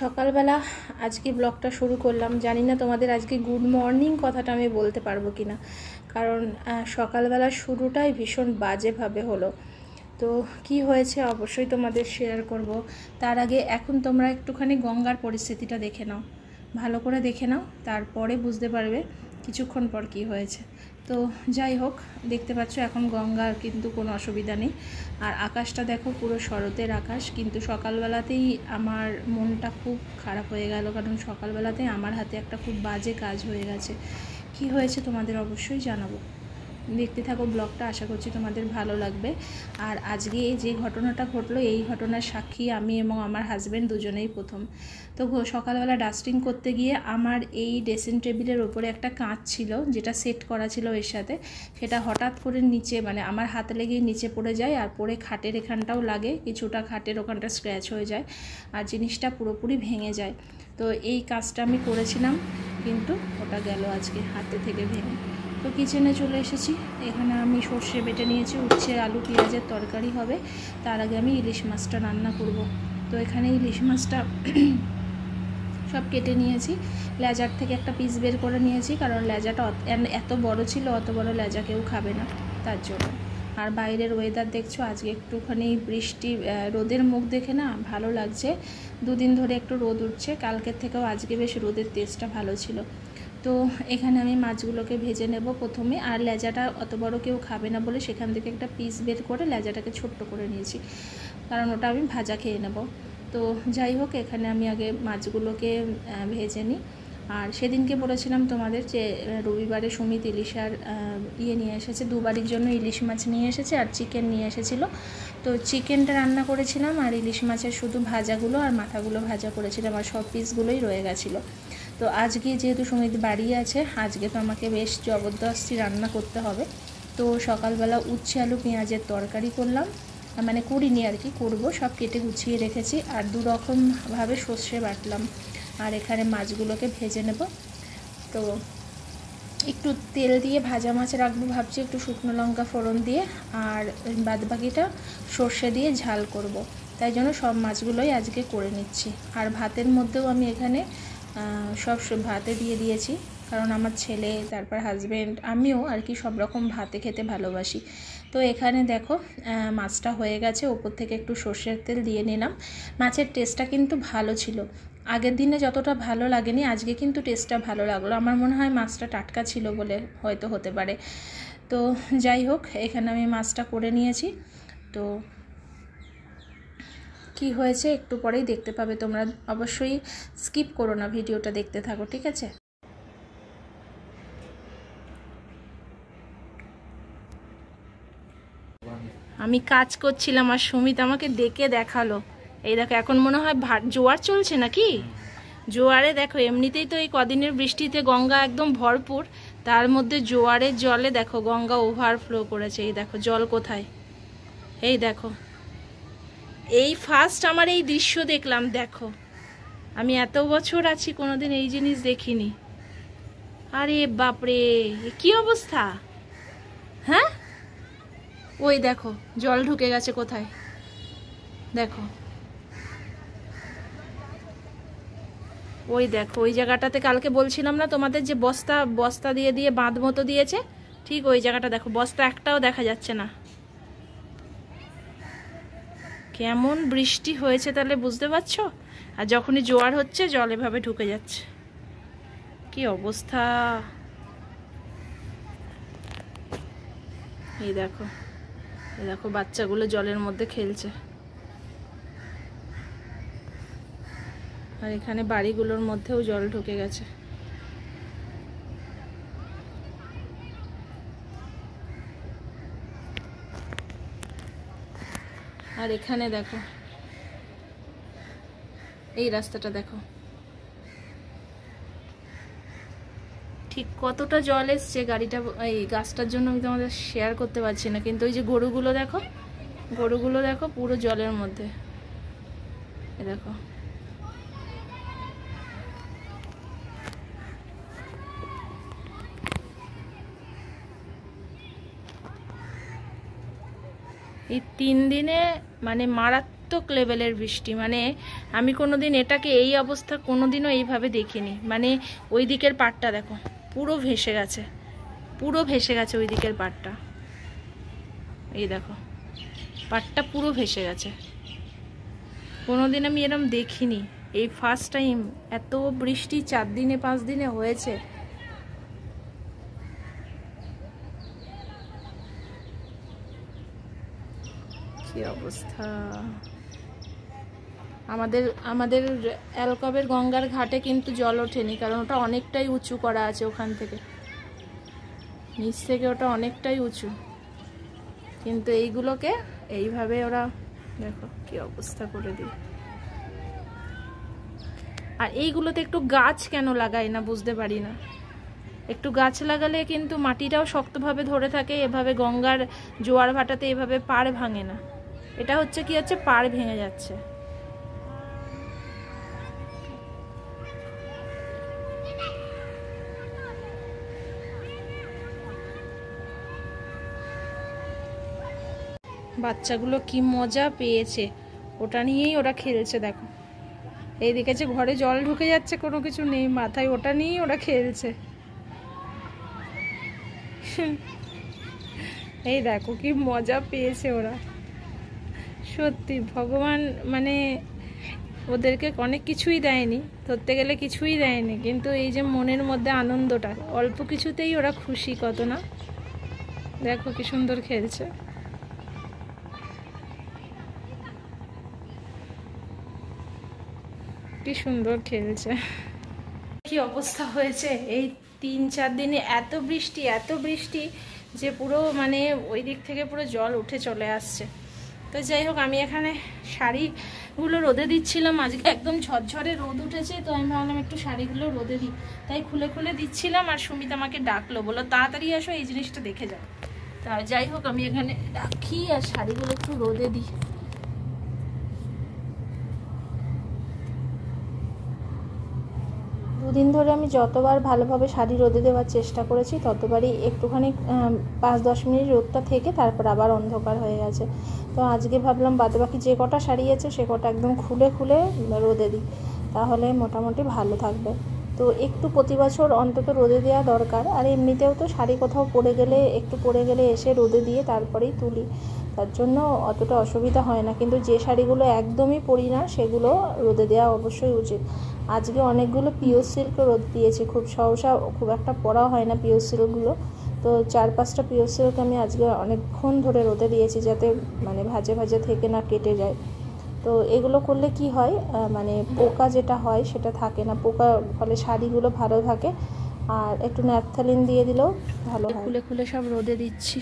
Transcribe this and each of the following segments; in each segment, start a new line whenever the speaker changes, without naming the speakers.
সকালবেলা আজকে ব্লগটা শুরু করলাম জানি না তোমাদের আজকে গুড মর্নিং কথাটা আমি বলতে পারবো কি না কারণ সকালবেলা শুরুটাই ভীষণ বাজেভাবে হলো তো কি হয়েছে অবশ্যই তোমাদের শেয়ার করব তার আগে এখন তোমরা একটুখানি গঙ্গার পরিস্থিতিটা দেখে নাও ভালো করে দেখে নাও তারপরে বুঝতে পারবে কিছুক্ষণ পর কি হয়েছে তো যাই হোক দেখতে পাচ্ছ এখন গঙ্গার কিন্তু কোনো অসুবিধা নেই আর আকাশটা দেখো পুরো শরতের আকাশ কিন্তু সকালবেলাতেই আমার মনটা খুব খারাপ হয়ে গেল কারণ সকালবেলাতেই আমার হাতে একটা খুব বাজে কাজ হয়ে গেছে কি হয়েছে তোমাদের অবশ্যই জানাবো দেখতে থাকো ব্লগটা আশা করছি তোমাদের ভালো লাগবে আর আজকে যে ঘটনাটা ঘটলো এই ঘটনার সাক্ষী আমি এবং আমার হাজব্যান্ড দুজনেই প্রথম তো সকালবেলা ডাস্টিং করতে গিয়ে আমার এই ড্রেসিং টেবিলের ওপরে একটা কাঁচ ছিল যেটা সেট করা ছিল এর সাথে সেটা হঠাৎ করে নিচে মানে আমার হাতে লেগেই নিচে পড়ে যায় আর পরে খাটের এখানটাও লাগে কিছুটা খাটের ওখানটা স্ক্র্যাচ হয়ে যায় আর জিনিসটা পুরোপুরি ভেঙে যায় তো এই কাজটা আমি করেছিলাম কিন্তু ওটা গেল আজকে হাতে থেকে ভেঙে তো কিচেনে চলে এসেছি এখানে আমি সর্ষে বেটে নিয়েছি উচ্ছে আলু পেঁয়াজের তরকারি হবে তার আগে আমি ইলিশ মাছটা রান্না করব তো এখানে ইলিশ মাছটা সব কেটে নিয়েছি লেজার থেকে একটা পিস বের করে নিয়েছি কারণ লেজাটা এত বড় ছিল অত বড় লেজা কেউ খাবে না তার জন্য আর বাইরের ওয়েদার দেখছো আজকে একটুখানি বৃষ্টি রোদের মুখ দেখে না ভালো লাগছে দুদিন ধরে একটু রোদ উঠছে কালকের থেকেও আজকে বেশ রোদের তেজটা ভালো ছিল তো এখানে আমি মাছগুলোকে ভেজে নেব প্রথমে আর লেজাটা অত বড় কেউ খাবে না বলে সেখান থেকে একটা পিস বের করে লেজাটাকে ছোট্ট করে নিয়েছি কারণ ওটা আমি ভাজা খেয়ে নেব তো যাই হোক এখানে আমি আগে মাছগুলোকে ভেজে নিই আর সেদিনকে বলেছিলাম তোমাদের যে রবিবারে সুমিত ইলিশার ইয়ে নিয়ে এসেছে দুবারির জন্য ইলিশ মাছ নিয়ে এসেছে আর চিকেন নিয়ে এসেছিল তো চিকেনটা রান্না করেছিলাম আর ইলিশ মাছের শুধু ভাজাগুলো আর মাথাগুলো ভাজা করেছিলাম আর সব পিসগুলোই রয়ে গেছিলো তো আজকে যেহেতু সুমিত বাড়ি আছে আজকে তো আমাকে বেশ জবরদস্তি রান্না করতে হবে তো সকালবেলা উচ্ছে আলু পেঁয়াজের তরকারি করলাম মানে করিনি আর কি করব সব কেটে গুছিয়ে রেখেছি আর দু রকমভাবে সর্ষে বাটলাম আর এখানে মাছগুলোকে ভেজে নেব তো একটু তেল দিয়ে ভাজা মাছ রাখবো ভাবছি একটু শুকনো লঙ্কা ফোড়ন দিয়ে আর বাদবাকিটা সর্ষে দিয়ে ঝাল করব। তাই জন্য সব মাছগুলোই আজকে করে নিচ্ছি আর ভাতের মধ্যেও আমি এখানে সব ভাতে দিয়ে দিয়েছি কারণ আমার ছেলে তারপর হাজব্যান্ড আমিও আর কি সব রকম ভাতে খেতে ভালোবাসি তো এখানে দেখো মাছটা হয়ে গেছে ওপর থেকে একটু সর্ষের তেল দিয়ে নিলাম মাছের টেস্টটা কিন্তু ভালো ছিল আগের দিনে যতটা ভালো লাগেনি আজকে কিন্তু টেস্টটা ভালো লাগলো আমার মনে হয় মাছটা টাটকা ছিল বলে হয়তো হতে পারে তো যাই হোক এখানে আমি মাছটা করে নিয়েছি তো কি হয়েছে একটু পরেই দেখতে পাবে তোমরা অবশ্যই স্কিপ করো না ভিডিওটা দেখতে থাকো ঠিক আছে আমি কাজ করছিলাম আর সুমিত আমাকে ডেকে দেখালো এই দেখো এখন মনে হয় জোয়ার চলছে নাকি জোয়ারে দেখো এমনিতেই তো এই কদিনের বৃষ্টিতে গঙ্গা একদম ভরপুর তার মধ্যে জোয়ারের জলে দেখো গঙ্গা ওভারফ্লো করেছে এই দেখো জল কোথায় এই দেখো এই ফার্স্ট আমার এই দৃশ্য দেখলাম দেখো আমি এত বছর আছি কোনোদিন এই জিনিস দেখিনি আরে বাপরে কি অবস্থা হ্যাঁ ওই দেখো জল ঢুকে গেছে কোথায় দেখো ওই দেখো ওই জায়গাটাতে কালকে বলছিলাম না তোমাদের যে বস্তা বস্তা দিয়ে দিয়ে বাঁধ মতো দিয়েছে ঠিক ওই জায়গাটা দেখো বস্তা একটাও দেখা যাচ্ছে না কেমন বৃষ্টি হয়েছে তাহলে বুঝতে পারছো আর যখনই জোয়ার হচ্ছে জল এভাবে ঢুকে যাচ্ছে কি অবস্থা এই দেখো এই দেখো বাচ্চাগুলো জলের মধ্যে খেলছে আর এখানে বাড়িগুলোর মধ্যেও জল ঢুকে গেছে আর এখানে দেখো এই রাস্তাটা দেখো ঠিক কতটা জল এসছে গাড়িটা এই গাছটার জন্য আমি তোমাদের শেয়ার করতে পারছি না কিন্তু ওই যে গরুগুলো দেখো গরুগুলো দেখো পুরো জলের মধ্যে দেখো এই তিন দিনে মানে মারাত্মক লেভেলের বৃষ্টি মানে আমি কোনো দিন এটাকে এই অবস্থা কোনো দিনও এইভাবে দেখিনি মানে ওই দিকের পাটটা দেখো পুরো ভেসে গেছে পুরো ভেসে গেছে ওই দিকের পাটটা এই দেখো পাটটা পুরো ভেসে গেছে কোনো দিন আমি এরম দেখিনি এই ফার্স্ট টাইম এত বৃষ্টি চার দিনে পাঁচ দিনে হয়েছে কি অবস্থা আমাদের আমাদের অ্যালকবের গঙ্গার ঘাটে কিন্তু জল ওঠেনি কারণ ওটা অনেকটাই উঁচু করা আছে ওখান থেকে নিচ থেকে ওটা অনেকটাই উঁচু কিন্তু এইগুলোকে এইভাবে ওরা দেখো কি অবস্থা করে দিই আর এইগুলোতে একটু গাছ কেন লাগায় না বুঝতে পারি না একটু গাছ লাগালে কিন্তু মাটিটাও শক্তভাবে ধরে থাকে এভাবে গঙ্গার জোয়ার ভাটাতে এভাবে পাড় ভাঙে না এটা হচ্ছে কি হচ্ছে পাড় ভেঙে যাচ্ছে বাচ্চাগুলো কি মজা পেয়েছে ওটা নিয়েই ওরা খেলছে দেখো এই দেখেছে ঘরে জল ঢুকে যাচ্ছে কোনো কিছু নেই মাথায় ওটা নিয়েই ওরা খেলছে এই দেখো কি মজা পেয়েছে ওরা সত্যি ভগবান মানে ওদেরকে অনেক কিছুই দেয়নি ধরতে গেলে কিছুই দেয়নি কিন্তু এই যে মনের মধ্যে আনন্দটা অল্প কিছুতেই ওরা খুশি কত না দেখো কি সুন্দর খেলছে কি সুন্দর খেলছে কি অবস্থা হয়েছে এই তিন চার দিনে এত বৃষ্টি এত বৃষ্টি যে পুরো মানে ওই দিক থেকে পুরো জল উঠে চলে আসছে তো যাই হোক আমি এখানে শাড়িগুলো রোদে দিচ্ছিলাম আজকে একদম ঝরঝরে রোদ উঠেছে তো আমি ভাবলাম একটু শাড়িগুলো রোদে দিই তাই খুলে খুলে দিচ্ছিলাম আর সুমিত আমাকে ডাকলো বলো তাড়াতাড়ি আসো এই জিনিসটা দেখে যাও তা যাই হোক আমি এখানে রাখি আর শাড়িগুলো একটু রোদে দিই দুদিন ধরে আমি যতবার ভালোভাবে শাড়ি রোদে দেওয়ার চেষ্টা করেছি ততবারই একটুখানি পাঁচ দশ মিনিট রোদটা থেকে তারপর আবার অন্ধকার হয়ে গেছে তো আজকে ভাবলাম বাকি যে কটা শাড়ি আছে সে কটা একদম খুলে খুলে রোদে দিই তাহলে মোটামুটি ভালো থাকবে তো একটু প্রতি বছর অন্তত রোদে দেওয়া দরকার আর এমনিতেও তো শাড়ি কোথাও পরে গেলে একটু পরে গেলে এসে রোদে দিয়ে তারপরেই তুলি তার জন্য অতটা অসুবিধা হয় না কিন্তু যে শাড়িগুলো একদমই পরি না সেগুলো রোদে দেওয়া অবশ্যই উচিত আজকে অনেকগুলো পিওর সিল্কও রোদ দিয়েছে খুব সহসা খুব একটা পরাও হয় না পিওর সিল্কগুলো তো চার পাঁচটা পিওর সিল্ক আমি আজকে অনেকক্ষণ ধরে রোদে দিয়েছি যাতে মানে ভাজে ভাজে থেকে না কেটে যায় তো এগুলো করলে কি হয় মানে পোকা যেটা হয় সেটা থাকে না পোকা ফলে শাড়িগুলো ভালো থাকে আর একটু ন্যাপথালিন দিয়ে দিলেও ভালো খুলে খুলে সব রোদে দিচ্ছি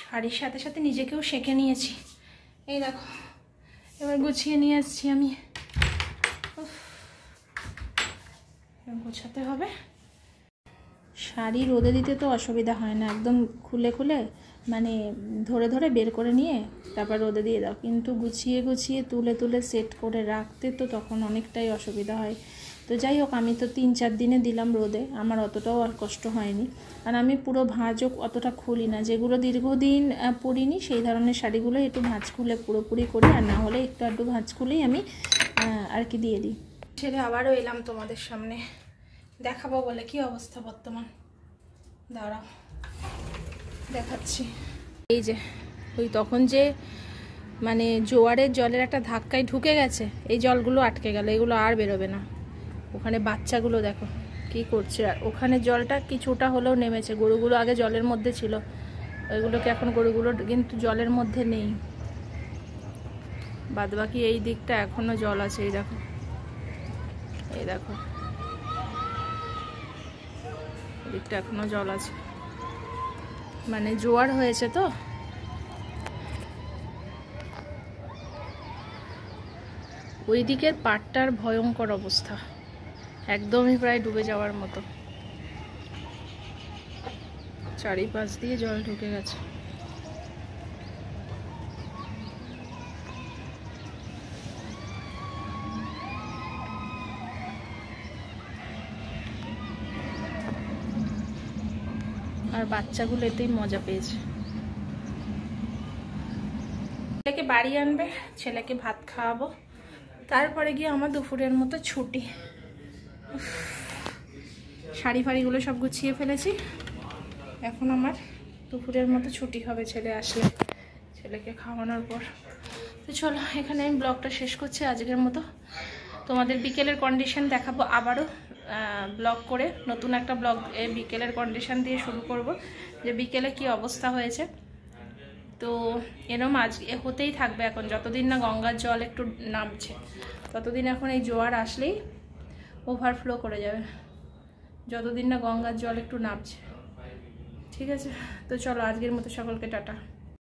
শাড়ির সাথে সাথে নিজেকেও সেঁকে নিয়েছি এই দেখো এবার গুছিয়ে নিয়ে আসছি আমি গুছাতে হবে শাড়ি রোদে দিতে তো অসুবিধা হয় না একদম খুলে খুলে মানে ধরে ধরে বের করে নিয়ে তারপর রোদে দিয়ে দাও কিন্তু গুছিয়ে গুছিয়ে তুলে তুলে সেট করে রাখতে তো তখন অনেকটাই অসুবিধা হয় তো যাই হোক আমি তো তিন চার দিনে দিলাম রোদে আমার অতটাও আর কষ্ট হয়নি আর আমি পুরো ভাঁজও অতটা খুলি না যেগুলো দীর্ঘদিন পরিনি সেই ধরনের শাড়িগুলো একটু ভাঁজ খুলে পুরোপুরি করি আর না হলে একটু আধটু ভাঁজ খুলেই আমি আর কি দিয়ে দিই ছেড়ে আবারও এলাম তোমাদের সামনে দেখাবো বলে কি অবস্থা বর্তমান দাঁড়াও দেখাচ্ছি এই যে ওই তখন যে মানে জোয়ারের জলের একটা ধাক্কায় ঢুকে গেছে এই জলগুলো আটকে গেল এগুলো আর বেরোবে না ওখানে বাচ্চাগুলো দেখো কি করছে আর ওখানে জলটা কিছুটা হলেও নেমেছে গরুগুলো আগে জলের মধ্যে ছিল ওইগুলোকে এখন গরুগুলো কিন্তু জলের মধ্যে নেই বাদবাকি এই দিকটা এখনও জল আছে এই দেখো এই দেখো দিকটা এখনও জল আছে মানে জোয়ার হয়েছে তো ওই দিকের পাটটার ভয়ঙ্কর অবস্থা একদমই প্রায় ডুবে যাওয়ার মতো চারিপাশ দিয়ে জল ঢুকে গেছে আর বাচ্চাগুলো এতেই মজা পেয়েছে ছেলেকে বাড়ি আনবে ছেলেকে ভাত খাওয়াবো তারপরে গিয়ে আমার দুপুরের মতো ছুটি শাড়ি ফাড়িগুলো সব গুছিয়ে ফেলেছি এখন আমার দুপুরের মতো ছুটি হবে ছেলে আসলে ছেলেকে খাওয়ানোর পর তো চলো এখানে আমি ব্লগটা শেষ করছি আজকের মতো তোমাদের বিকেলের কন্ডিশন দেখাবো আবারও ব্লগ করে নতুন একটা ব্লগ এ বিকেলের কন্ডিশন দিয়ে শুরু করব যে বিকেলে কি অবস্থা হয়েছে তো এরম আজ হতেই থাকবে এখন যতদিন না গঙ্গার জল একটু নামছে ততদিন এখন এই জোয়ার আসলেই ওভারফ্লো করে যাবে যতদিন না গঙ্গার জল একটু নামছে ঠিক আছে তো চলো আজকের মতো সকলকে টাটা